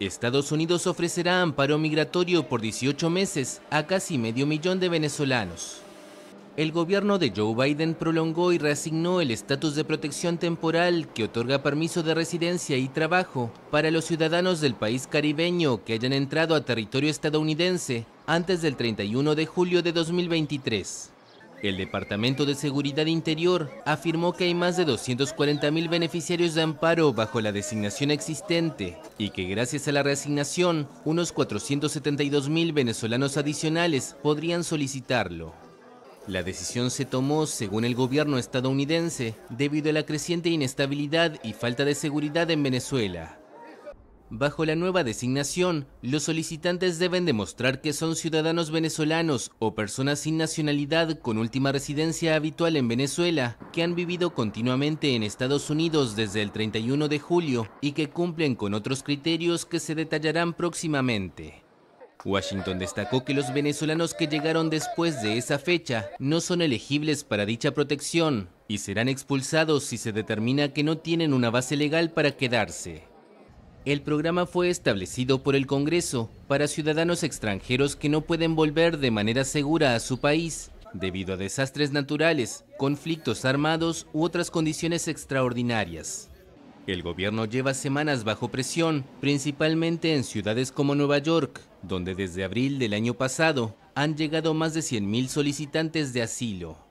Estados Unidos ofrecerá amparo migratorio por 18 meses a casi medio millón de venezolanos. El gobierno de Joe Biden prolongó y reasignó el estatus de protección temporal que otorga permiso de residencia y trabajo para los ciudadanos del país caribeño que hayan entrado a territorio estadounidense antes del 31 de julio de 2023. El Departamento de Seguridad Interior afirmó que hay más de 240.000 beneficiarios de amparo bajo la designación existente y que gracias a la reasignación, unos 472.000 venezolanos adicionales podrían solicitarlo. La decisión se tomó, según el gobierno estadounidense, debido a la creciente inestabilidad y falta de seguridad en Venezuela, Bajo la nueva designación, los solicitantes deben demostrar que son ciudadanos venezolanos o personas sin nacionalidad con última residencia habitual en Venezuela, que han vivido continuamente en Estados Unidos desde el 31 de julio y que cumplen con otros criterios que se detallarán próximamente. Washington destacó que los venezolanos que llegaron después de esa fecha no son elegibles para dicha protección y serán expulsados si se determina que no tienen una base legal para quedarse. El programa fue establecido por el Congreso para ciudadanos extranjeros que no pueden volver de manera segura a su país debido a desastres naturales, conflictos armados u otras condiciones extraordinarias. El gobierno lleva semanas bajo presión, principalmente en ciudades como Nueva York, donde desde abril del año pasado han llegado más de 100.000 solicitantes de asilo.